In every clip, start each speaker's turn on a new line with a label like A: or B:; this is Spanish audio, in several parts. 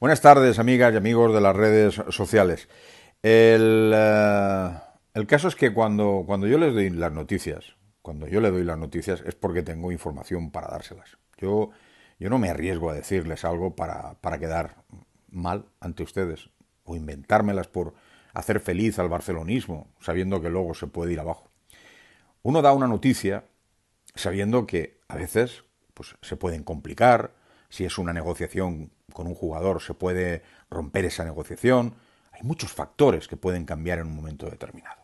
A: Buenas tardes, amigas y amigos de las redes sociales. Eh, el, caso es que cuando, cuando yo les doy las noticias, cuando yo le doy las noticias es porque tengo información para dárselas. Yo, yo no me arriesgo a decirles algo para, quedar mal ante ustedes o inventármelas por hacer feliz al barcelonismo, sabiendo que luego se puede ir abajo. Uno da una noticia sabiendo que a veces pues, se pueden complicar, si es una negociación con un jugador se puede romper esa negociación. Hay muchos factores que pueden cambiar en un momento determinado.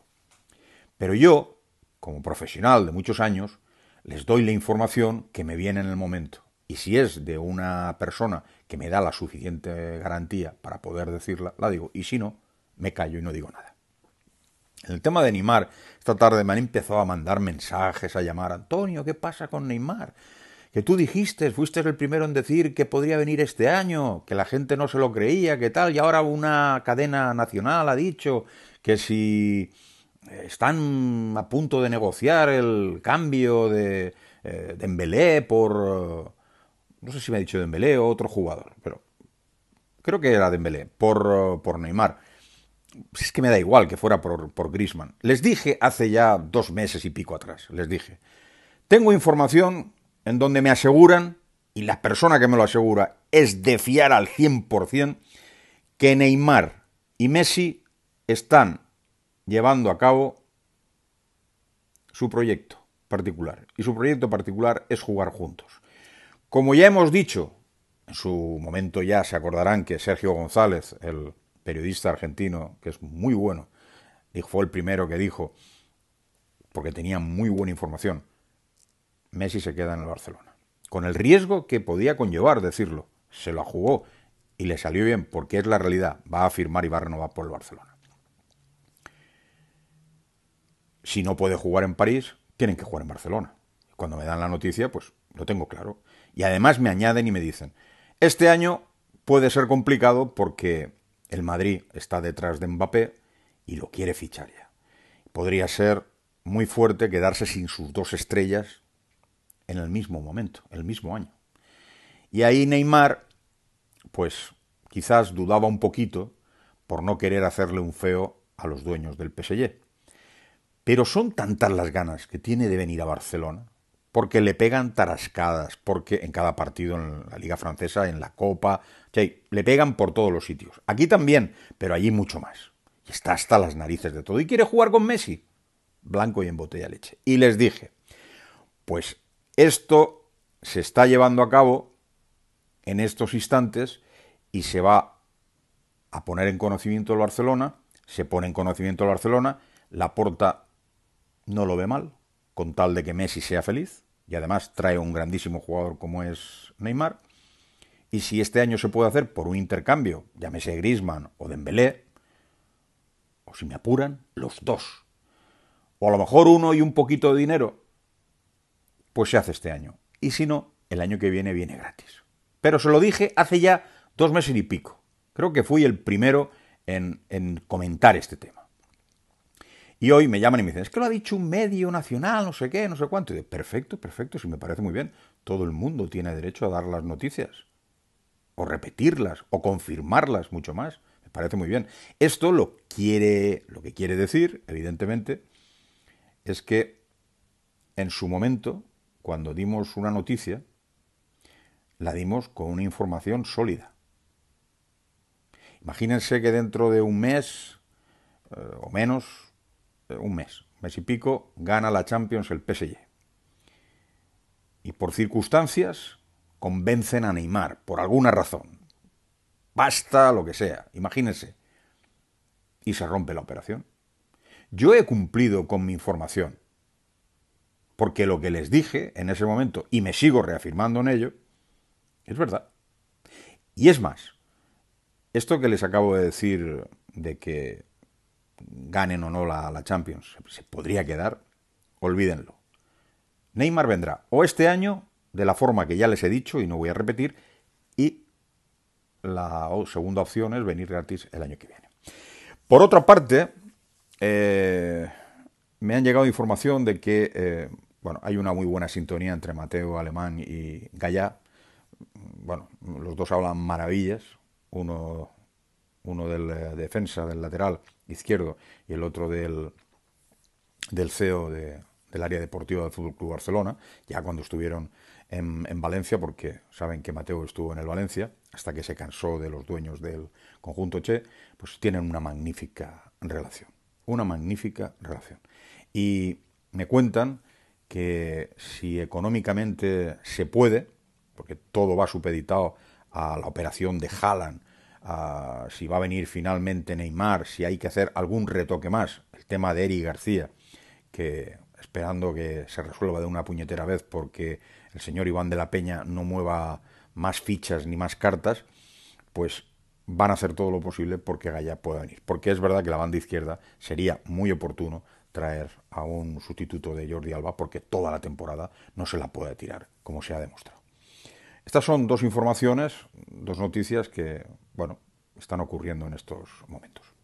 A: Pero yo, como profesional de muchos años, les doy la información que me viene en el momento. Y si es de una persona que me da la suficiente garantía para poder decirla, la digo. Y si no, me callo y no digo nada. En el tema de Neymar, esta tarde me han empezado a mandar mensajes, a llamar, Antonio, ¿qué pasa con Neymar? que tú dijiste, fuiste el primero en decir que podría venir este año, que la gente no se lo creía, que tal, y ahora una cadena nacional ha dicho que si eh, están a punto de negociar el cambio de, eh, por... No sé si me ha dicho Dembélé o otro jugador, pero creo que era Dembélé, por, por Neymar. Pues es que me da igual que fuera por, por Grisman. Les dije hace ya dos meses y pico atrás, les dije, tengo información en donde me aseguran, y la persona que me lo asegura es de fiar al 100%, que Neymar y Messi están llevando a cabo su proyecto particular. Y su proyecto particular es jugar juntos. Como ya hemos dicho, en su momento ya se acordarán que Sergio González, el periodista argentino, que es muy bueno, fue el primero que dijo, porque tenía muy buena información, Messi se queda en el Barcelona. Con el riesgo que podía conllevar decirlo, se lo jugó y le salió bien porque es la realidad, va a firmar y va a renovar por el Barcelona. Si no puede jugar en París, tienen que jugar en Barcelona. Cuando me dan la noticia, pues lo tengo claro. Y además me añaden y me dicen, este año puede ser complicado porque el Madrid está detrás de Mbappé y lo quiere fichar ya. Podría ser muy fuerte quedarse sin sus dos estrellas en el mismo momento, el mismo año. Y ahí Neymar, pues quizás dudaba un poquito por no querer hacerle un feo a los dueños del PSG. Pero son tantas las ganas que tiene de venir a Barcelona, porque le pegan tarascadas, porque en cada partido en la Liga Francesa, en la Copa, le pegan por todos los sitios. Aquí también, pero allí mucho más. Y está hasta las narices de todo. Y quiere jugar con Messi. Blanco y en botella leche. Y les dije, pues esto se está llevando a cabo en estos instantes y se va a poner en conocimiento el Barcelona, se pone en conocimiento el Barcelona, la porta no lo ve mal, con tal de que Messi sea feliz, y además trae un grandísimo jugador como es Neymar, y si este año se puede hacer por un intercambio, llámese Grisman o Dembélé, o si me apuran, los dos, o a lo mejor uno y un poquito de dinero, pues se hace este año. Y si no, el año que viene viene gratis. Pero se lo dije hace ya dos meses y pico. Creo que fui el primero en, comentar este tema. Y hoy me llaman y me dicen, es que lo ha dicho un medio nacional, no sé qué, no sé cuánto. Y de, perfecto, perfecto, si me parece muy bien. Todo el mundo tiene derecho a dar las noticias. O repetirlas, o confirmarlas mucho más. Me parece muy bien. Esto lo quiere, lo que quiere decir, evidentemente, es que en su momento cuando dimos una noticia, la dimos con una información sólida. Imagínense que dentro de un mes, eh, o menos, eh, un mes, mes y pico, gana la Champions el PSG. Y por circunstancias convencen a Neymar, por alguna razón. Basta, lo que sea, imagínense. Y se rompe la operación. Yo he cumplido con mi información porque lo que les dije en ese momento, y me sigo reafirmando en ello, es verdad. Y es más, esto que les acabo de decir de que ganen o no la, Champions, se podría quedar, olvídenlo. Neymar vendrá o este año, de la forma que ya les he dicho y no voy a repetir, y la segunda opción es venir gratis el año que viene. Por otra parte, eh, me han llegado información de que eh, bueno, hay una muy buena sintonía entre Mateo Alemán y Gallá. Bueno, los dos hablan maravillas, uno, uno del eh, defensa, del lateral izquierdo, y el otro del, CEO del área deportiva del FC Club Barcelona, ya cuando estuvieron en, en, Valencia, porque saben que Mateo estuvo en el Valencia, hasta que se cansó de los dueños del conjunto Che, pues tienen una magnífica relación. Una magnífica relación. Y me cuentan que si económicamente se puede, porque todo va supeditado a la operación de Haaland, si va a venir finalmente Neymar, si hay que hacer algún retoque más, el tema de Eri García, que esperando que se resuelva de una puñetera vez porque el señor Iván de la Peña no mueva más fichas ni más cartas, pues van a hacer todo lo posible porque Gaya pueda venir. Porque es verdad que la banda izquierda sería muy oportuno traer a un sustituto de Jordi Alba porque toda la temporada no se la puede tirar, como se ha demostrado. Estas son dos informaciones, dos noticias que, bueno, están ocurriendo en estos momentos.